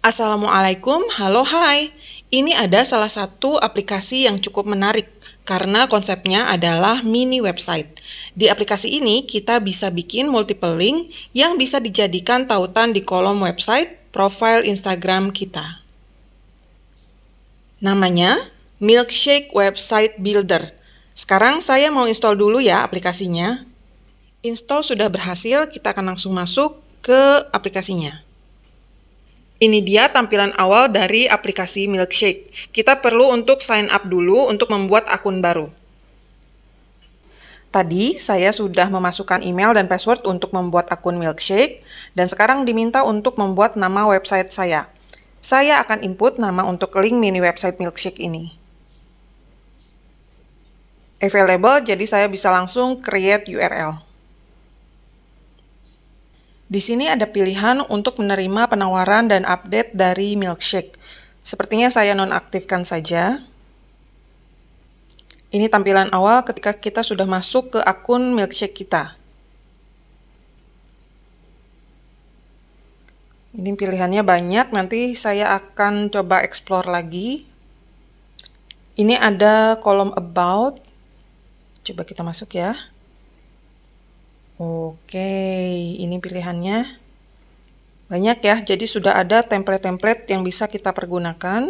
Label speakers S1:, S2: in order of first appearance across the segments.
S1: Assalamualaikum, halo hai. Ini ada salah satu aplikasi yang cukup menarik karena konsepnya adalah mini website. Di aplikasi ini kita bisa bikin multiple link yang bisa dijadikan tautan di kolom website, profile Instagram kita. Namanya Milkshake Website Builder. Sekarang saya mau install dulu ya aplikasinya. Install sudah berhasil, kita akan langsung masuk ke aplikasinya. Ini dia tampilan awal dari aplikasi Milkshake. Kita perlu untuk sign up dulu untuk membuat akun baru. Tadi saya sudah memasukkan email dan password untuk membuat akun Milkshake, dan sekarang diminta untuk membuat nama website saya. Saya akan input nama untuk link mini website Milkshake ini. Available, jadi saya bisa langsung create URL. Di sini ada pilihan untuk menerima penawaran dan update dari milkshake. Sepertinya saya nonaktifkan saja. Ini tampilan awal ketika kita sudah masuk ke akun milkshake kita. Ini pilihannya banyak, nanti saya akan coba explore lagi. Ini ada kolom about. Coba kita masuk ya. Oke, ini pilihannya. Banyak ya, jadi sudah ada template-template yang bisa kita pergunakan.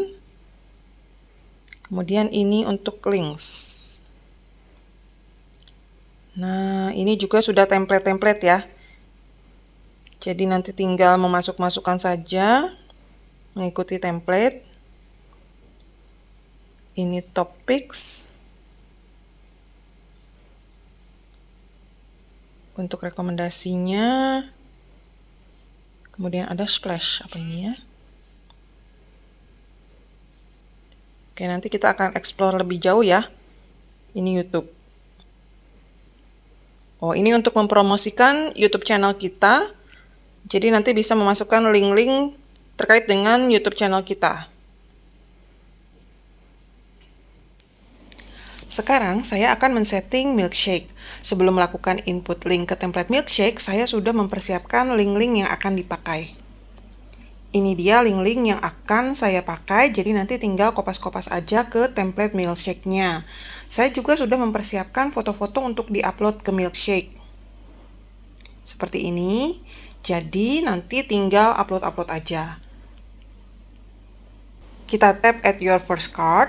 S1: Kemudian ini untuk links. Nah, ini juga sudah template-template ya. Jadi nanti tinggal memasuk-masukkan saja mengikuti template. Ini topics. untuk rekomendasinya kemudian ada splash apa ini ya oke nanti kita akan explore lebih jauh ya ini YouTube oh ini untuk mempromosikan YouTube channel kita jadi nanti bisa memasukkan link-link terkait dengan YouTube channel kita sekarang saya akan men-setting milkshake Sebelum melakukan input link ke template milkshake, saya sudah mempersiapkan link-link yang akan dipakai. Ini dia link-link yang akan saya pakai, jadi nanti tinggal kopas-kopas aja ke template milkshake-nya. Saya juga sudah mempersiapkan foto-foto untuk diupload ke milkshake. Seperti ini, jadi nanti tinggal upload-upload aja. Kita tap at your first card.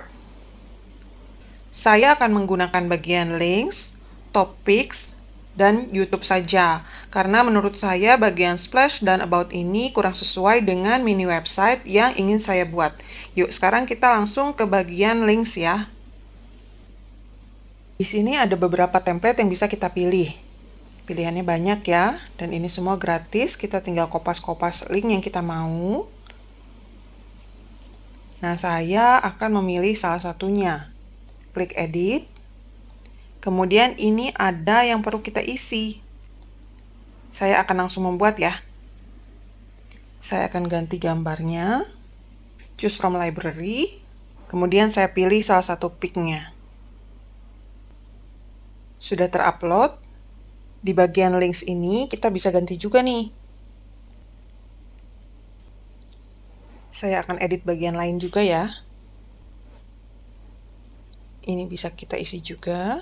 S1: Saya akan menggunakan bagian links Topics, dan YouTube saja. Karena menurut saya bagian splash dan about ini kurang sesuai dengan mini website yang ingin saya buat. Yuk, sekarang kita langsung ke bagian links ya. Di sini ada beberapa template yang bisa kita pilih. Pilihannya banyak ya, dan ini semua gratis, kita tinggal kopas-kopas link yang kita mau. Nah, saya akan memilih salah satunya. Klik edit. Kemudian ini ada yang perlu kita isi. Saya akan langsung membuat ya. Saya akan ganti gambarnya. Choose from library. Kemudian saya pilih salah satu picknya. Sudah terupload. Di bagian links ini kita bisa ganti juga nih. saya akan edit bagian lain juga ya. Ini bisa kita isi juga.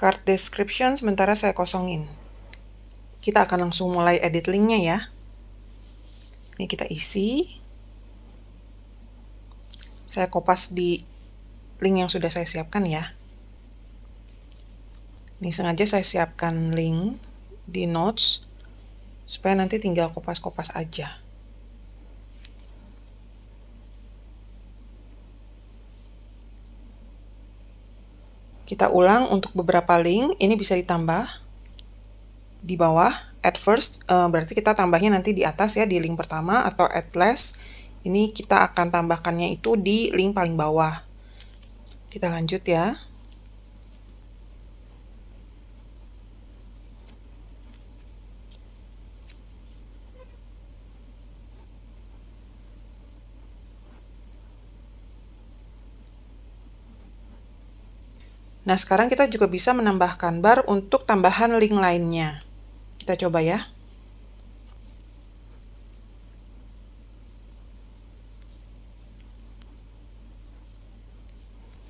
S1: card description sementara saya kosongin. Kita akan langsung mulai edit linknya ya. Ini kita isi. Saya kopas di link yang sudah saya siapkan ya. Ini sengaja saya siapkan link di notes supaya nanti tinggal kopas-kopas aja. Kita ulang untuk beberapa link, ini bisa ditambah di bawah. At first, eh, berarti kita tambahnya nanti di atas ya, di link pertama, atau at last, ini kita akan tambahkannya itu di link paling bawah. Kita lanjut ya. Nah, sekarang kita juga bisa menambahkan bar untuk tambahan link lainnya. Kita coba ya.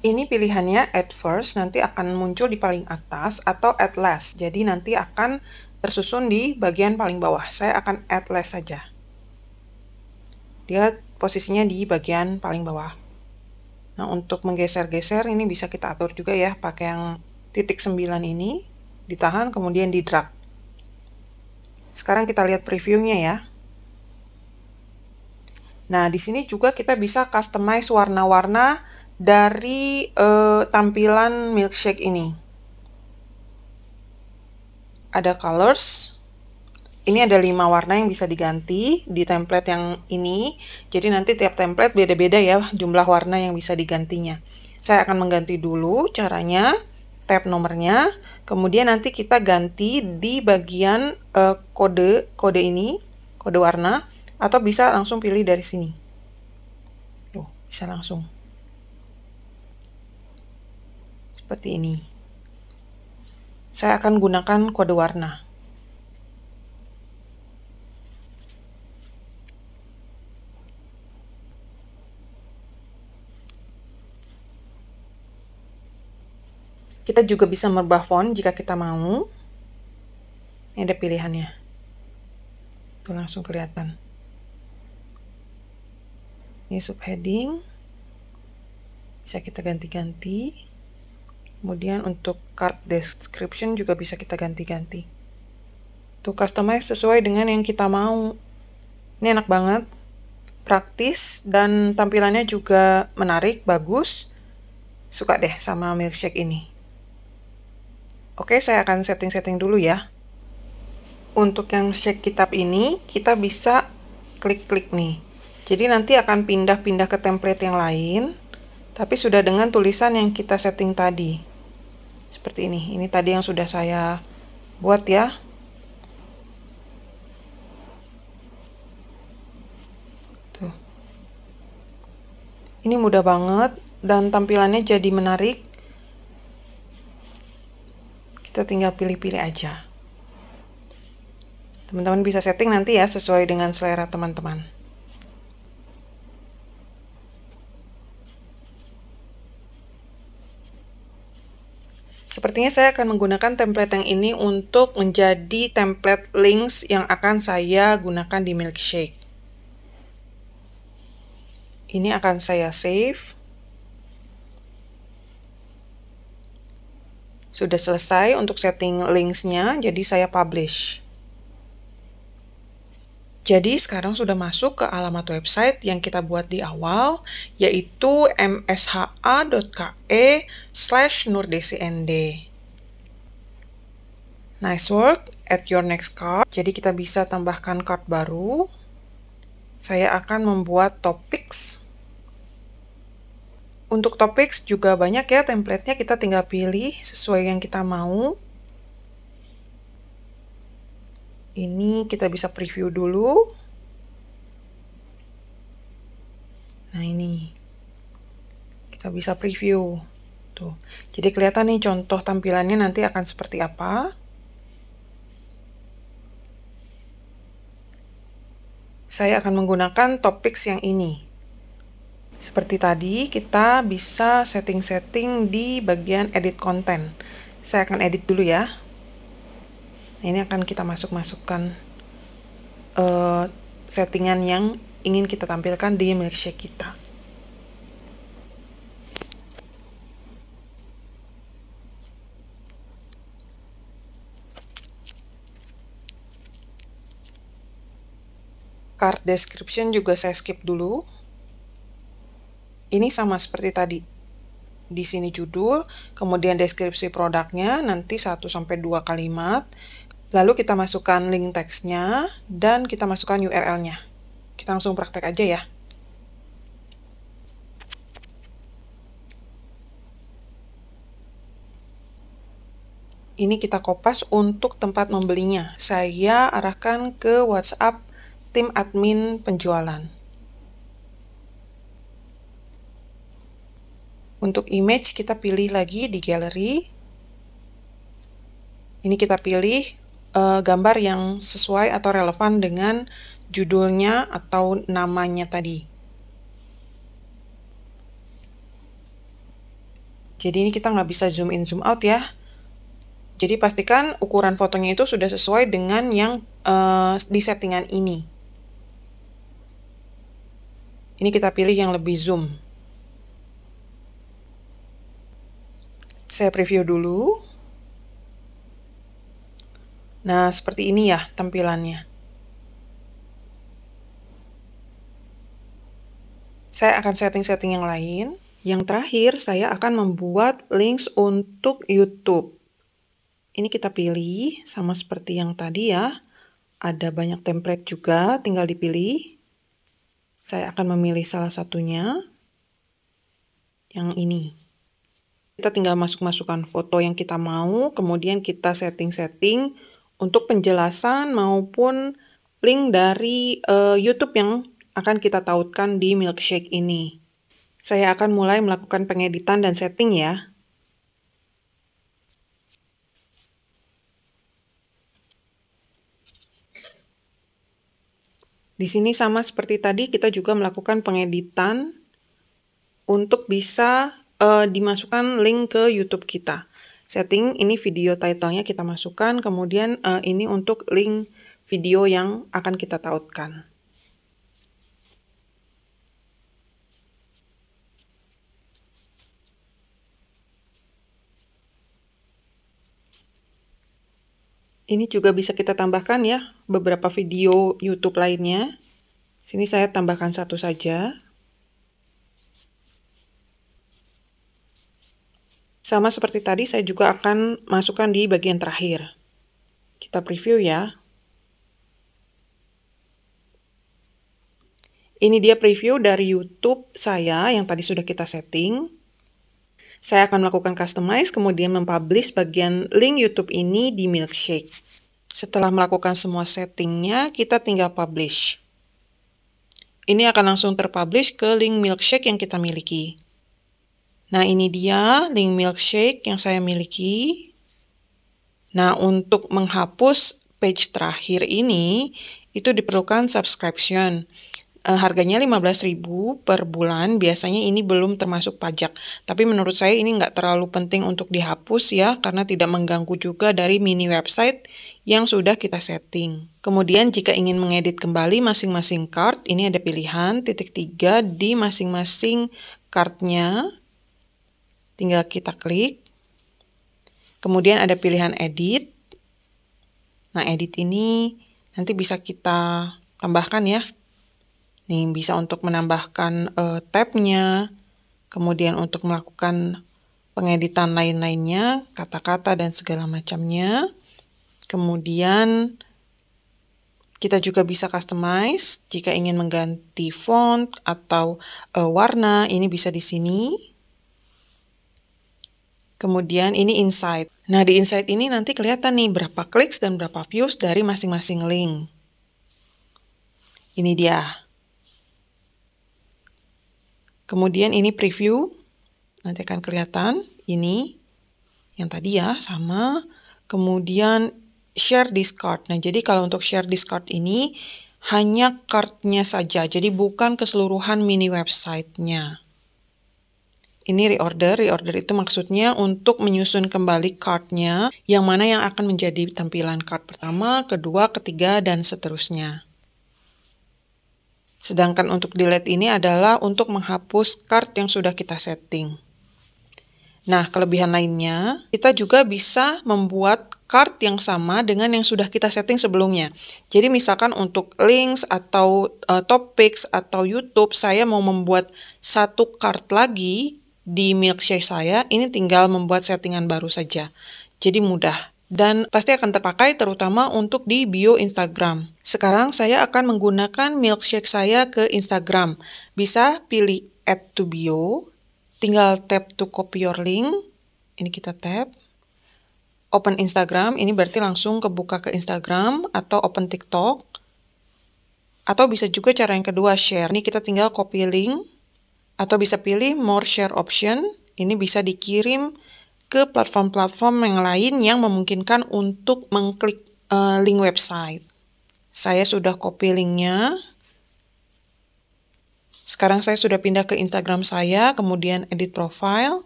S1: Ini pilihannya at first nanti akan muncul di paling atas atau at last. Jadi nanti akan tersusun di bagian paling bawah. Saya akan at last saja. Dia posisinya di bagian paling bawah. Nah untuk menggeser-geser ini bisa kita atur juga ya pakai yang titik 9 ini ditahan kemudian di drag. Sekarang kita lihat previewnya ya. Nah di sini juga kita bisa customize warna-warna dari eh, tampilan milkshake ini. Ada colors, ini ada lima warna yang bisa diganti di template yang ini. Jadi nanti tiap template beda-beda ya jumlah warna yang bisa digantinya. Saya akan mengganti dulu caranya, tab nomornya, kemudian nanti kita ganti di bagian uh, kode kode ini, kode warna atau bisa langsung pilih dari sini. Tuh, bisa langsung. Seperti ini. Saya akan gunakan kode warna. Kita juga bisa merubah font jika kita mau. Ini ada pilihannya. Tuh langsung kelihatan. Ini subheading. Bisa kita ganti-ganti. Kemudian untuk card description juga bisa kita ganti-ganti. Tuh customize sesuai dengan yang kita mau. Ini enak banget. Praktis dan tampilannya juga menarik, bagus. Suka deh sama milkshake ini. Oke, saya akan setting-setting dulu ya. Untuk yang shake kitab ini, kita bisa klik-klik nih. Jadi nanti akan pindah-pindah ke template yang lain, tapi sudah dengan tulisan yang kita setting tadi. Seperti ini, ini tadi yang sudah saya buat ya. Tuh. Ini mudah banget dan tampilannya jadi menarik kita tinggal pilih-pilih aja teman-teman bisa setting nanti ya sesuai dengan selera teman-teman Sepertinya saya akan menggunakan template yang ini untuk menjadi template links yang akan saya gunakan di milkshake. Ini akan saya save. Sudah selesai untuk setting linksnya, jadi saya publish. Jadi sekarang sudah masuk ke alamat website yang kita buat di awal, yaitu msha.ke slash nurdcnd. Nice work, at your next card. Jadi kita bisa tambahkan card baru. Saya akan membuat topics untuk topik juga banyak ya templatenya kita tinggal pilih sesuai yang kita mau ini kita bisa preview dulu nah ini kita bisa preview tuh jadi kelihatan nih contoh tampilannya nanti akan seperti apa saya akan menggunakan topik yang ini seperti tadi, kita bisa setting-setting di bagian edit konten. Saya akan edit dulu ya. Ini akan kita masuk-masukkan uh, settingan yang ingin kita tampilkan di milkshake kita. Card description juga saya skip dulu. Ini sama seperti tadi. Di sini judul, kemudian deskripsi produknya, nanti 1 sampai 2 kalimat. Lalu kita masukkan link teksnya dan kita masukkan URL-nya. Kita langsung praktek aja ya. ini kita kopas untuk tempat membelinya. Saya arahkan ke WhatsApp tim admin penjualan. Untuk image kita pilih lagi di gallery. Ini kita pilih uh, gambar yang sesuai atau relevan dengan judulnya atau namanya tadi. Jadi ini kita nggak bisa zoom in zoom out ya. Jadi pastikan ukuran fotonya itu sudah sesuai dengan yang uh, di settingan ini. Ini kita pilih yang lebih zoom. Saya preview dulu. Nah, seperti ini ya tampilannya. Saya akan setting-setting yang lain. Yang terakhir, saya akan membuat links untuk YouTube. Ini kita pilih, sama seperti yang tadi ya. Ada banyak template juga, tinggal dipilih. Saya akan memilih salah satunya. Yang ini. Kita tinggal masuk-masukkan foto yang kita mau, kemudian kita setting-setting untuk penjelasan maupun link dari uh, YouTube yang akan kita tautkan di milkshake ini. Saya akan mulai melakukan pengeditan dan setting ya. Di sini sama seperti tadi kita juga melakukan pengeditan untuk bisa uh, dimasukkan link ke YouTube kita. Setting ini video titlenya kita masukkan, kemudian uh, ini untuk link video yang akan kita tautkan. Ini juga bisa kita tambahkan ya beberapa video YouTube lainnya. Sini saya tambahkan satu saja. Sama seperti tadi, saya juga akan masukkan di bagian terakhir. Kita preview ya. Ini dia preview dari YouTube saya yang tadi sudah kita setting. Saya akan melakukan customize, kemudian mempublish bagian link YouTube ini di Milkshake. Setelah melakukan semua settingnya, kita tinggal publish. Ini akan langsung terpublish ke link Milkshake yang kita miliki. Nah, ini dia link milkshake yang saya miliki. Nah, untuk menghapus page terakhir ini, itu diperlukan subscription. E, harganya 15.000 per bulan, biasanya ini belum termasuk pajak. Tapi menurut saya ini nggak terlalu penting untuk dihapus ya, karena tidak mengganggu juga dari mini website yang sudah kita setting. Kemudian jika ingin mengedit kembali masing-masing card, ini ada pilihan titik tiga di masing-masing cardnya tinggal kita klik. Kemudian ada pilihan edit. Nah, edit ini nanti bisa kita tambahkan ya. Nih, bisa untuk menambahkan uh, tabnya, kemudian untuk melakukan pengeditan lain-lainnya, kata-kata dan segala macamnya. Kemudian kita juga bisa customize jika ingin mengganti font atau uh, warna, ini bisa di sini. Kemudian ini insight. Nah, di insight ini nanti kelihatan nih berapa kliks dan berapa views dari masing-masing link. Ini dia. Kemudian ini preview. Nanti akan kelihatan ini yang tadi ya sama. Kemudian share discard. Nah, jadi kalau untuk share discard ini hanya cardnya saja. Jadi bukan keseluruhan mini websitenya. nya ini reorder, reorder itu maksudnya untuk menyusun kembali cardnya, yang mana yang akan menjadi tampilan card pertama, kedua, ketiga, dan seterusnya. Sedangkan untuk delete ini adalah untuk menghapus card yang sudah kita setting. Nah, kelebihan lainnya, kita juga bisa membuat card yang sama dengan yang sudah kita setting sebelumnya. Jadi misalkan untuk links atau uh, topics atau YouTube, saya mau membuat satu card lagi di milkshake saya, ini tinggal membuat settingan baru saja. Jadi mudah dan pasti akan terpakai terutama untuk di bio Instagram. Sekarang saya akan menggunakan milkshake saya ke Instagram. Bisa pilih add to bio, tinggal tap to copy your link. Ini kita tap. Open Instagram, ini berarti langsung kebuka ke Instagram atau open TikTok. Atau bisa juga cara yang kedua share. Ini kita tinggal copy link atau bisa pilih more share option. Ini bisa dikirim ke platform-platform yang lain yang memungkinkan untuk mengklik uh, link website. Saya sudah copy linknya. Sekarang saya sudah pindah ke Instagram saya, kemudian edit profile.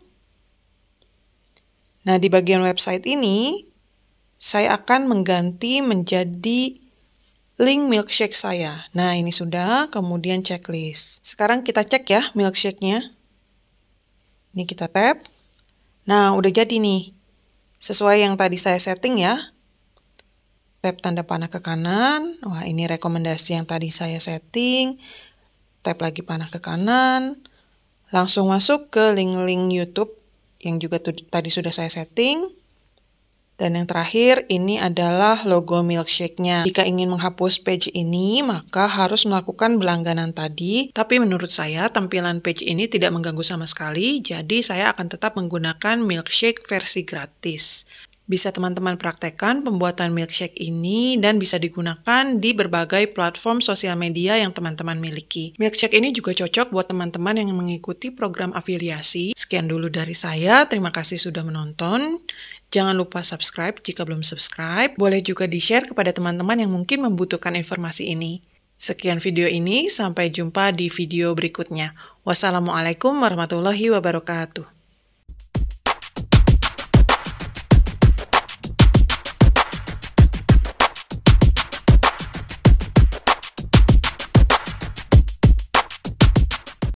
S1: Nah, di bagian website ini, saya akan mengganti menjadi link milkshake saya. Nah, ini sudah, kemudian checklist. Sekarang kita cek ya milkshake-nya. Ini kita tap. Nah, udah jadi nih. Sesuai yang tadi saya setting ya. Tap tanda panah ke kanan. Wah, ini rekomendasi yang tadi saya setting. Tap lagi panah ke kanan. Langsung masuk ke link-link YouTube yang juga tadi sudah saya setting. Dan yang terakhir, ini adalah logo milkshake-nya. Jika ingin menghapus page ini, maka harus melakukan berlangganan tadi. Tapi menurut saya, tampilan page ini tidak mengganggu sama sekali, jadi saya akan tetap menggunakan milkshake versi gratis. Bisa teman-teman praktekkan pembuatan milkshake ini dan bisa digunakan di berbagai platform sosial media yang teman-teman miliki. Milkshake ini juga cocok buat teman-teman yang mengikuti program afiliasi. Sekian dulu dari saya, terima kasih sudah menonton. Jangan lupa subscribe jika belum subscribe. Boleh juga di-share kepada teman-teman yang mungkin membutuhkan informasi ini. Sekian video ini, sampai jumpa di video berikutnya. Wassalamualaikum warahmatullahi wabarakatuh.